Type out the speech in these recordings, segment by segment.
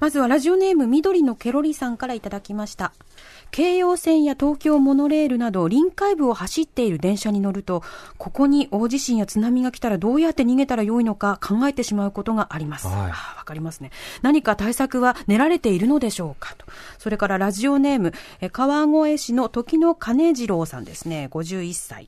まずはラジオネーム緑のケロリさんからいただきました。京葉線や東京モノレールなど臨海部を走っている電車に乗ると、ここに大地震や津波が来たらどうやって逃げたらよいのか考えてしまうことがあります。わ、はい、はあ、かりますね。何か対策は練られているのでしょうかと。それからラジオネーム、川越市の時の金次郎さんですね、51歳。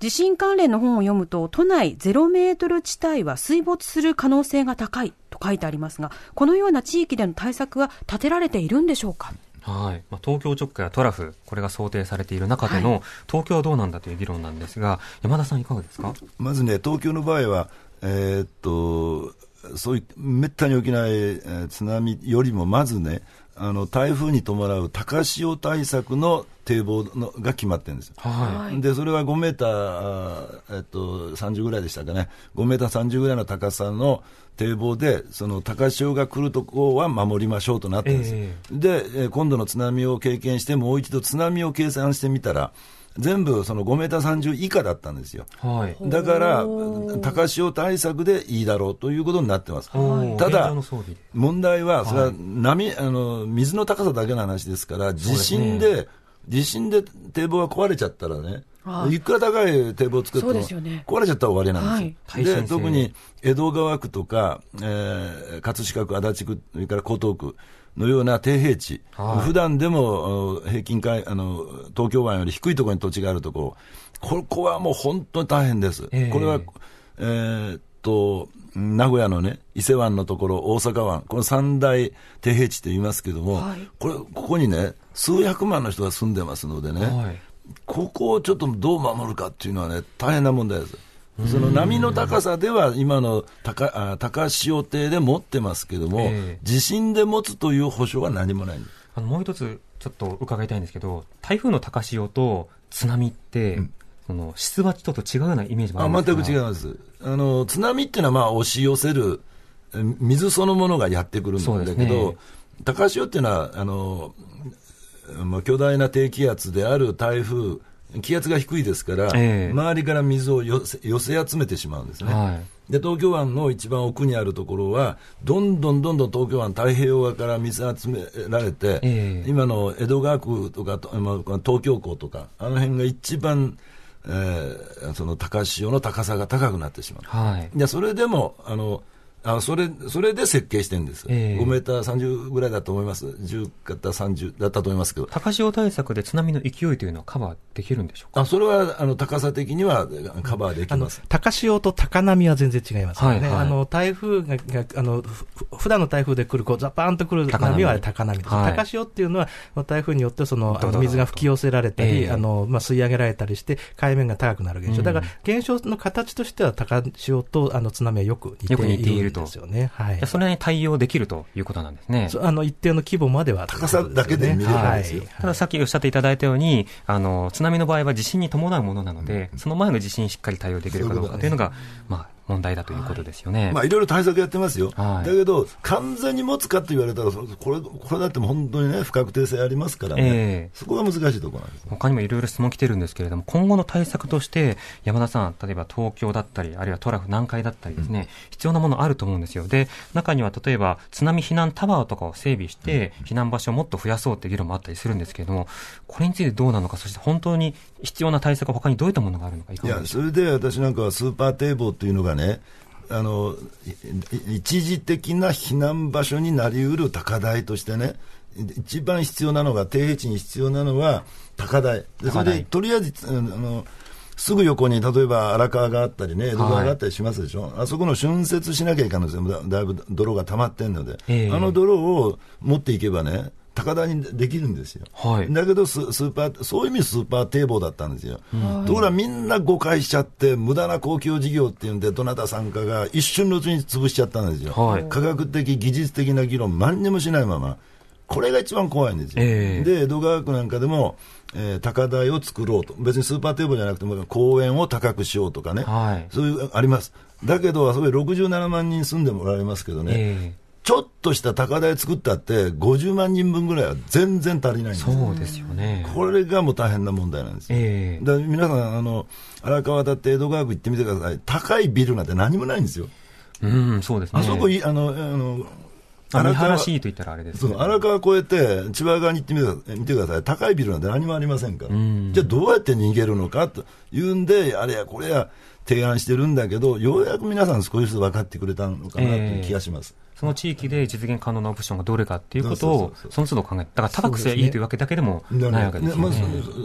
地震関連の本を読むと、都内0メートル地帯は水没する可能性が高いと書いてありますが、このような地域での対策は立てられているんでしょうか。はいまあ、東京直下やトラフ、これが想定されている中での、東京はどうなんだという議論なんですが、山田さん、いかがですかまずね、東京の場合は、えー、っとそういめったに起きない、えー、津波よりも、まずね、あの台風に伴う高潮対策の堤防のが決まってるんですはい、でそれは5メーター、えっと、30ぐらいでしたかね、5メーター30ぐらいの高さの堤防で、その高潮が来るとこは守りましょうとなってるんです、えー、で今度の津波を経験して、もう一度津波を計算してみたら、全部その5メーター30以下だったんですよ。はい、だから、高潮対策でいいだろうということになってます。ただ、問題は、それは波、あの、水の高さだけの話ですから、地震で、地震で堤防が壊れちゃったらね、いくら高い堤防を作っても壊れちゃったら終わりなんですよ。はい、で特に江戸川区とか、えー、葛飾区、足立区、それから江東区のような低平地、はい、普段でも平均かあの東京湾より低いところに土地があるところ、ここはもう本当に大変です。えー、これは、えー、っと名古屋のね、伊勢湾のところ、大阪湾、この三大低平地って言いますけども、はい、これ、ここにね、数百万の人が住んでますのでね、はい、ここをちょっとどう守るかっていうのはね、大変な問題です。その波の高さでは今の高高潮亭で持ってますけども、えー、地震で持つという保証は何もないあのもう一つちょっと伺いたいんですけど台風の高潮と津波って、うん、その出馬ちょっと違うようなイメージもあります全く違いますあの津波っていうのはまあ押し寄せる水そのものがやってくるんだけど、ね、高潮っていうのはあのまあ、巨大な低気圧である台風、気圧が低いですから、えー、周りから水を寄せ寄せ集めてしまうんですね。はいで東京湾の一番奥にあるところは、どんどんどんどん東京湾、太平洋側から水集められて、えー、今の江戸川区とか、東京港とか、あの辺が一番、えー、その高潮の高さが高くなってしまう、はい、それでもあのあそれそれで設計してるんです、えー、5メーター30ぐらいだと思います、10型30だったと思いますけど、高潮対策で津波の勢いというのはカバーできるんでしょうかあそれはあの高さ的にはカバーできます、うん、高潮と高波は全然違いますね、はいはい、あの台風があの普段の台風で来る、こうザパーンと来る波は高波です、はい、高潮っていうのは、台風によってそのあの水が吹き寄せられたり、えー、あのまあ、吸い上げられたりして、海面が高くなる現象、うん、だから現象の形としては高潮とあの津波はよく似ている。と。ですよね。はい。それに対応できるということなんですね。あの、一定の規模までは、高さだけで見れですよ、はい。たださっきおっしゃっていただいたように、あの、津波の場合は地震に伴うものなので、その前の地震にしっかり対応できるかどうかというのが、まあ、問題だということですよね。はい、まあ、いろいろ対策やってますよ。はい、だけど、完全に持つかと言われたら、これ、これだって本当にね、不確定性ありますからね。えー、そこが難しいところなんです、他にもいろいろ質問来てるんですけれども、今後の対策として、山田さん、例えば東京だったり、あるいはトラフ南海だったりですね、うん、必要なものあると思うんですよ。で、中には例えば、津波避難タワーとかを整備して、避難場所をもっと増やそうって議論もあったりするんですけれども、これについてどうなのか、そして本当に必要な対策他にどういったものがあるのか、いかがでしょうか。いや、それで私なんかはスーパー堤防っていうのがね、あの一時的な避難場所になりうる高台としてね、一番必要なのが、低平地に必要なのは高台、でそれでとりあえず、うん、あのすぐ横に例えば荒川があったりね、江戸川があったりしますでしょ、はい、あそこの浚渫しなきゃいけないんですよ、だいぶ泥が溜まってるので、えー、あの泥を持っていけばね、高台にできるんですよ。はい、だけどス、ーパー、そういう意味スーパー堤防だったんですよ。ところがみんな誤解しちゃって、無駄な公共事業っていうんで、どなたさんかが一瞬のうちに潰しちゃったんですよ。はい、科学的、技術的な議論、何にもしないまま。これが一番怖いんですよ。えー、で、江戸川区なんかでも、えー、高台を作ろうと。別にスーパー堤防じゃなくても、公園を高くしようとかね。はい、そういう、あります。だけど、それ67万人住んでもらいますけどね。えーちょっとした高台作ったって、50万人分ぐらいは全然足りないんですそうですよね。これがもう大変な問題なんです。えー、だ皆さん、あの、荒川だって江戸川区行ってみてください。高いビルなんて何もないんですよ。うん、そうですね。あそこ、あの、あの、荒川と言ったらあれです、ね、荒川越えて、千葉側に行ってみて見てください、高いビルなんて何もありませんから、じゃあ、どうやって逃げるのかというんで、あれやこれや提案してるんだけど、ようやく皆さん、少しずつ分かってくれたのかなという気がします。えーその地域で実現可能なオプションがどれかっていうことを、その都度考えだから高くすればいいというわけだけでもないわけですよね。ね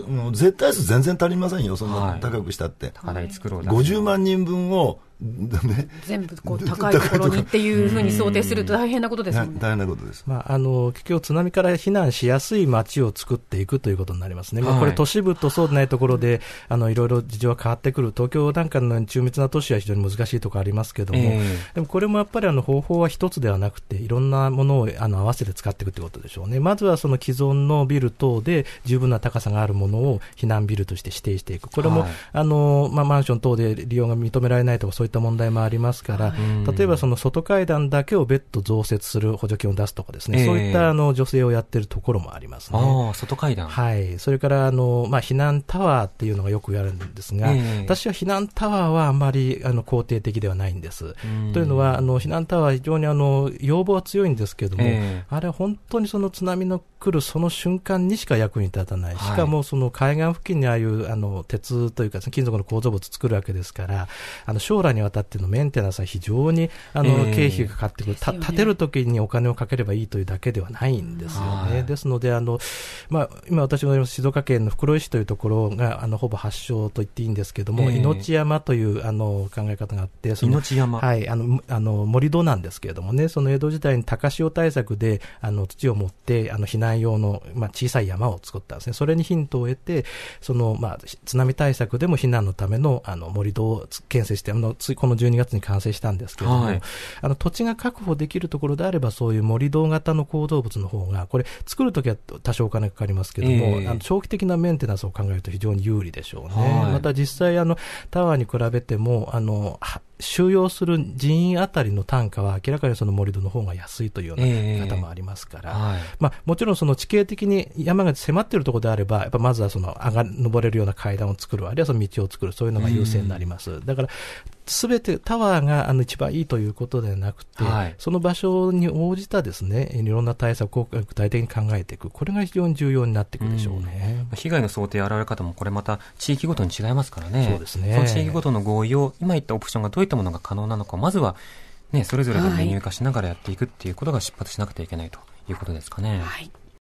まあ、絶対数全然足りませんよ、そんな高くしたって。はい、高作ろう50万人分をね、全部こう高いところにっていうふうに想定すると大変なことです、ね、大変なことです、まあ、あの結局、津波から避難しやすい街を作っていくということになりますね、まあ、これ、都市部とそうでないところで、あのいろいろ事情が変わってくる、東京なんかの中密な都市は非常に難しいところありますけれども、えー、でもこれもやっぱりあの方法は一つではなくて、いろんなものをあの合わせて使っていくということでしょうね、まずはその既存のビル等で十分な高さがあるものを避難ビルとして指定していく、これも、はい、あのまあ、マンション等で利用が認められないとか、そういった問題もありますから、例えばその外階段だけを別途増設する補助金を出すとかですね、えー、そういったあの助成をやってるところもありますね。あ外階段はい。それから、あの、まあ、避難タワーっていうのがよく言われるんですが、えー、私は避難タワーはあまりあの肯定的ではないんです。というのは、あの、避難タワー非常にあの、要望は強いんですけれども、えー、あれは本当にその津波の来るその瞬間にしか役に立たない。しかもその海岸付近にああいうあの鉄というか、ね、金属の構造物作るわけですから、あの将来ににわたってのメンテナンスは非常にあの、経費がかかってくる、た建てるときにお金をかければいいというだけではないんですよね。ですのであの、まあ、今、私す静岡県の袋井市というところがあのほぼ発祥と言っていいんですけれども、命山というあの考え方があって、その命山、はい、あのあの盛土なんですけれどもね、その江戸時代に高潮対策であの土を持ってあの避難用の、まあ、小さい山を作ったんですね、それにヒントを得て、そのまあ、津波対策でも避難のためのあの盛土を建設してあの、ついこの12月に完成したんですけれども、はい、あの土地が確保できるところであれば、そういう盛土型の構造物の方が、これ、作るときは多少お金かかりますけれども、えー、あの長期的なメンテナンスを考えると非常に有利でしょうね。はい、また実際あの、タワーに比べても、あの収容する人員あたりの単価は明らかにその盛り土の方が安いというような見方もありますから、えーはい、まあ、もちろんその地形的に山が迫っているところであれば、やっぱまずはその上が登れるような階段を作る、あるいはその道を作る、そういうのが優先になります。だからすべてタワーがあの一番いいということではなくて、はい、その場所に応じたですね、いろんな対策を具体的に考えていく、これが非常に重要になっていくでしょうね。うん、被害の想定やられ方も、これまた地域ごとに違いますからね。そうですね。その地域ごとの合意を、今言ったオプションがどういったものが可能なのか、まずは、ね、それぞれがメニュー化しながらやっていくっていうことが出発しなくてはいけないということですかね。はい